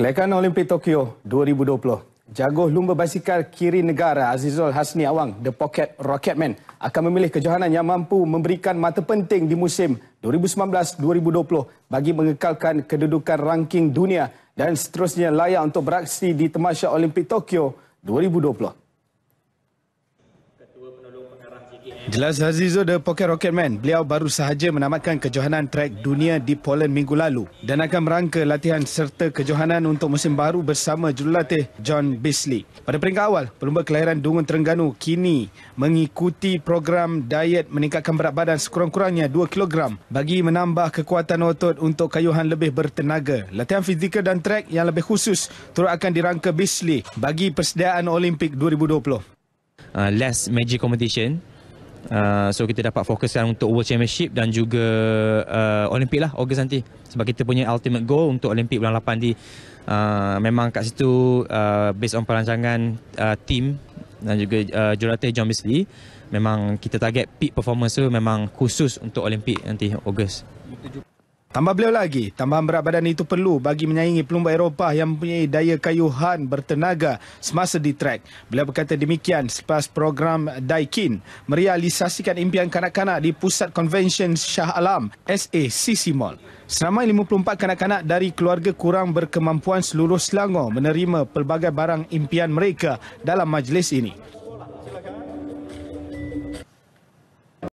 Kelekan Olimpik Tokyo 2020, jago lumba basikal kiri negara Azizul Hasni Awang, The Pocket Rocketman, akan memilih kejohanan yang mampu memberikan mata penting di musim 2019-2020 bagi mengekalkan kedudukan ranking dunia dan seterusnya layak untuk beraksi di temasya Olimpik Tokyo 2020. Eh. Jelas Hazizo the Pocket Rocket Man, beliau baru sahaja menamatkan kejohanan trek dunia di Poland minggu lalu dan akan merangka latihan serta kejohanan untuk musim baru bersama jurulatih John Beasley. Pada peringkat awal, pelumba kelahiran Dungun Terengganu kini mengikuti program diet meningkatkan berat badan sekurang-kurangnya 2 kg bagi menambah kekuatan otot untuk kayuhan lebih bertenaga. Latihan fizikal dan trek yang lebih khusus turut akan dirangka Beasley bagi persediaan Olimpik 2020. Uh, less major competition. Uh, so kita dapat fokuskan untuk World Championship dan juga uh, Olimpik lah Ogos nanti sebab kita punya ultimate goal untuk Olimpik bulan 8 di uh, memang kat situ uh, based on perancangan uh, team dan juga uh, jurata John Bisley memang kita target peak performance tu memang khusus untuk Olimpik nanti Ogos. Tambah beliau lagi, tambahan berat badan itu perlu bagi menyaingi pelumba Eropah yang mempunyai daya kayuhan bertenaga semasa di trek. Beliau berkata demikian selepas program Daikin merealisasikan impian kanak-kanak di Pusat Convention Shah Alam SACC Mall. Seramai 54 kanak-kanak dari keluarga kurang berkemampuan seluruh Selangor menerima pelbagai barang impian mereka dalam majlis ini.